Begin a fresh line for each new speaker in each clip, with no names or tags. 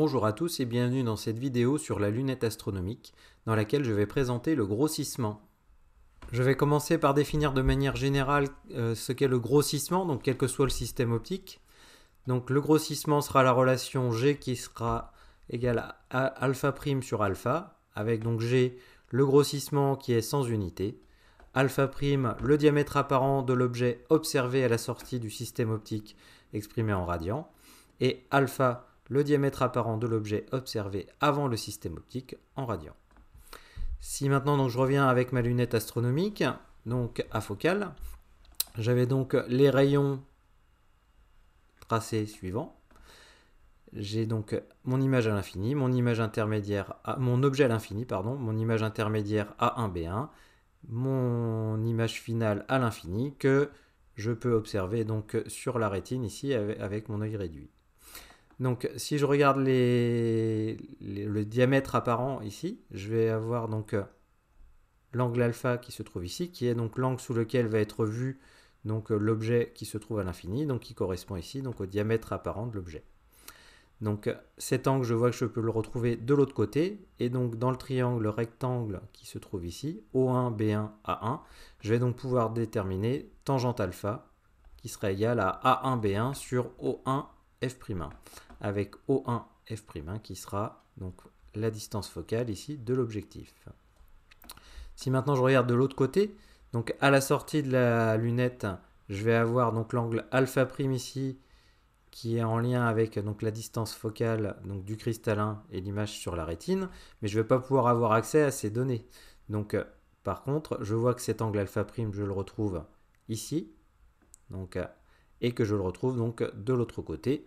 Bonjour à tous et bienvenue dans cette vidéo sur la lunette astronomique dans laquelle je vais présenter le grossissement. Je vais commencer par définir de manière générale euh, ce qu'est le grossissement, donc quel que soit le système optique. Donc le grossissement sera la relation G qui sera égale à alpha prime sur alpha, avec donc G le grossissement qui est sans unité, alpha prime le diamètre apparent de l'objet observé à la sortie du système optique exprimé en radian, et alpha le diamètre apparent de l'objet observé avant le système optique en radiant Si maintenant donc, je reviens avec ma lunette astronomique, donc à focale, j'avais donc les rayons tracés suivants. J'ai donc mon image à l'infini, mon image intermédiaire, à, mon objet à l'infini, pardon, mon image intermédiaire A1B1, mon image finale à l'infini que je peux observer donc sur la rétine ici avec, avec mon œil réduit. Donc si je regarde le diamètre apparent ici, je vais avoir donc euh, l'angle alpha qui se trouve ici, qui est donc l'angle sous lequel va être vu donc euh, l'objet qui se trouve à l'infini, donc qui correspond ici donc au diamètre apparent de l'objet. Donc euh, cet angle, je vois que je peux le retrouver de l'autre côté, et donc dans le triangle rectangle qui se trouve ici, O1, B1, A1, je vais donc pouvoir déterminer tangente alpha qui sera égal à A1, B1 sur O1, F'1 avec O1 f' qui sera donc la distance focale ici de l'objectif. Si maintenant je regarde de l'autre côté, donc à la sortie de la lunette, je vais avoir donc l'angle alpha prime ici qui est en lien avec la distance focale du cristallin et l'image sur la rétine, mais je ne vais pas pouvoir avoir accès à ces données. Donc euh, par contre, je vois que cet angle alpha prime, je le retrouve ici, euh, et que je le retrouve donc de l'autre côté.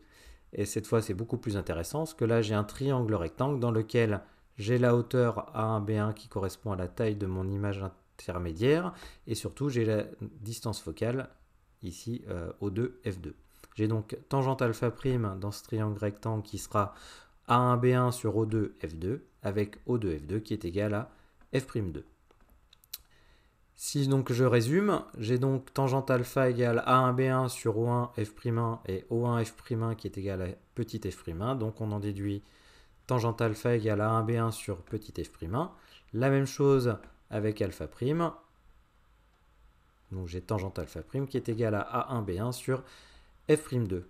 Et cette fois, c'est beaucoup plus intéressant parce que là, j'ai un triangle rectangle dans lequel j'ai la hauteur A1B1 qui correspond à la taille de mon image intermédiaire et surtout, j'ai la distance focale ici euh, O2, F2. J'ai donc tangente alpha prime dans ce triangle rectangle qui sera A1B1 sur O2, F2 avec O2, F2 qui est égal à F'2. Si donc je résume, j'ai donc tangente alpha égale A1B1 sur O1 F'1 et O1 F'1 qui est égal à petit f'1. Donc on en déduit tangente alpha égale A1B1 sur petit f'1. La même chose avec alpha prime. Donc j'ai tangente alpha prime qui est égal à A1B1 sur F'2.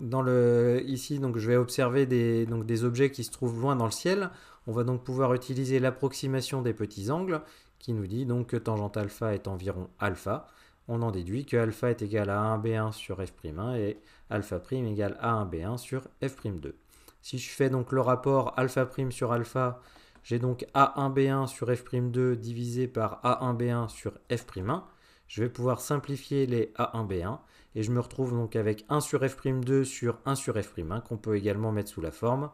Dans le, ici, donc, je vais observer des, donc, des objets qui se trouvent loin dans le ciel. On va donc pouvoir utiliser l'approximation des petits angles qui nous dit donc que tangente alpha est environ alpha. On en déduit que alpha est égal à 1b1 sur f'1 et alpha' égal à 1b1 sur f'2. Si je fais donc le rapport alpha' sur alpha, j'ai donc a1b1 sur f'2 divisé par a1b1 sur f'1. Je vais pouvoir simplifier les a1b1 et je me retrouve donc avec 1 sur f'2 sur 1 sur f'1 qu'on peut également mettre sous la forme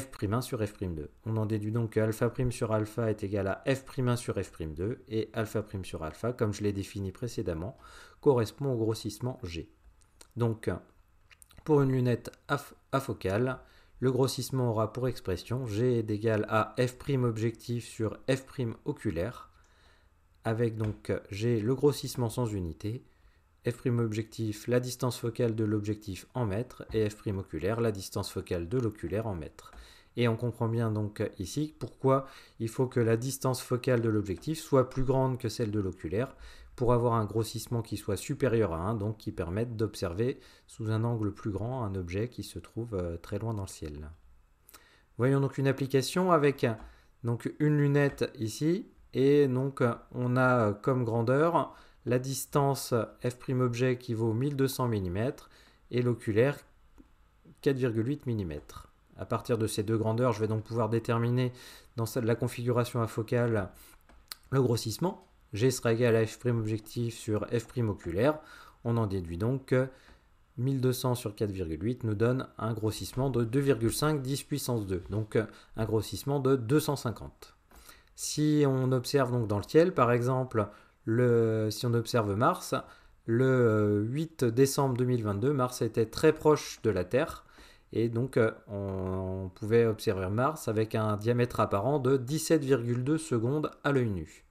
f'1 sur f'2. On en déduit donc que alpha' sur alpha est égal à f'1 sur f'2 et alpha' sur alpha, comme je l'ai défini précédemment, correspond au grossissement G. Donc, pour une lunette afocale, le grossissement aura pour expression G est égal à f' objectif sur f' oculaire, avec donc G le grossissement sans unité f' objectif, la distance focale de l'objectif en mètres, et f' oculaire, la distance focale de l'oculaire en mètres. Et on comprend bien donc ici pourquoi il faut que la distance focale de l'objectif soit plus grande que celle de l'oculaire pour avoir un grossissement qui soit supérieur à 1, donc qui permette d'observer sous un angle plus grand un objet qui se trouve euh, très loin dans le ciel. Voyons donc une application avec donc une lunette ici, et donc on a comme grandeur la distance f'objet qui vaut 1200 mm et l'oculaire 4,8 mm. A partir de ces deux grandeurs, je vais donc pouvoir déterminer dans la configuration à focale le grossissement. G sera égal à f' objectif sur f' oculaire. On en déduit donc que 1200 sur 4,8 nous donne un grossissement de 2,5 10 puissance 2, donc un grossissement de 250. Si on observe donc dans le ciel, par exemple, si on observe Mars, le 8 euh, décembre 2022, Mars était très proche de la Terre. Et donc, euh, on, pouvait observer Mars avec un diamètre apparent de 17,2 secondes à l'œil nu.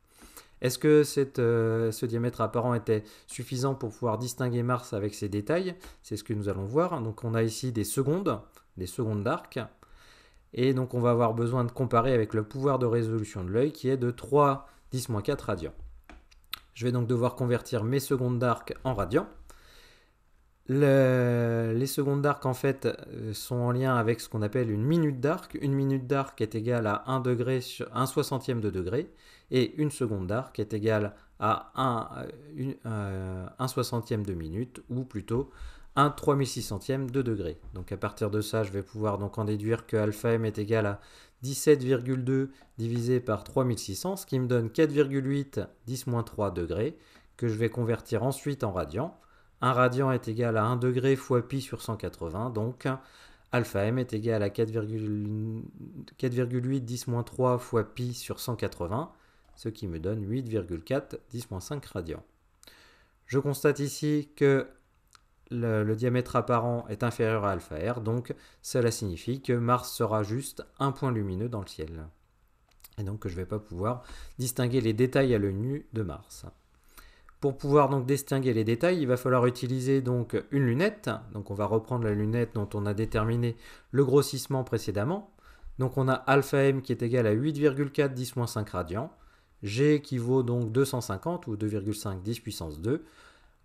Est-ce que euh, ce diamètre apparent était suffisant pour pouvoir distinguer Mars avec ses détails C'est ce que nous allons voir. Donc on a ici des secondes, des secondes d'arc. Et donc on va avoir besoin de comparer avec le pouvoir de résolution de l'œil qui est de 3 10-4 radians. Je vais donc devoir convertir mes secondes d'arc en radians. les secondes d'arc en fait euh, sont en lien avec ce qu'on appelle une minute d'arc. Une minute d'arc est égale à 1 degré sur 1 soixantième de degré et une seconde d'arc est égale à 1, un euh, euh, de minute ou plutôt 1 3600ème de degré. Donc à partir de ça, je vais pouvoir donc en déduire que alpha m est égal à 17,2 divisé par 3600, ce qui me donne 4,8 10 3 degrés, que je vais convertir ensuite en radian. Un radian est égal à 1 degré fois pi sur 180, donc alpha m est égal à 4,8 10 3 fois pi sur 180, ce qui me donne 8,4 10 5 radians. Je constate ici que le, diamètre apparent est inférieur à alpha donc cela signifie que Mars sera juste un point lumineux dans le ciel. Et donc que je ne vais pas pouvoir distinguer les détails à l'œil nu de Mars. Pour pouvoir donc distinguer les détails, il va falloir utiliser donc une lunette. Donc on va reprendre la lunette dont on a déterminé le grossissement précédemment. Donc on a alpha m qui est égal à 8,4 10 5 radian. G qui vaut donc 250 ou 2,5 10 puissance 2.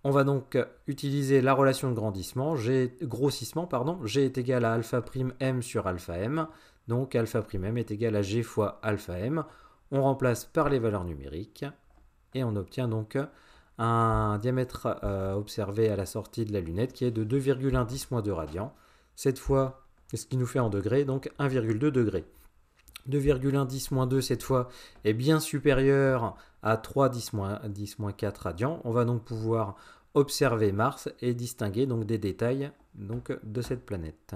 On va donc utiliser la relation de grandissement, G, grossissement, pardon, G est égal à alpha prime m sur alpha m, donc alpha prime m est égal à G fois alpha m. On remplace par les valeurs numériques et on obtient donc un diamètre euh, observé à la sortie de la lunette qui est de 2,1 moins 2 radians. Cette fois, ce qui nous fait en degrés, donc 1,2 degrés. 2,1 10 2 cette fois est bien supérieur à 3 10 10 4 radians. On va donc pouvoir observer Mars et distinguer donc des détails donc de cette planète.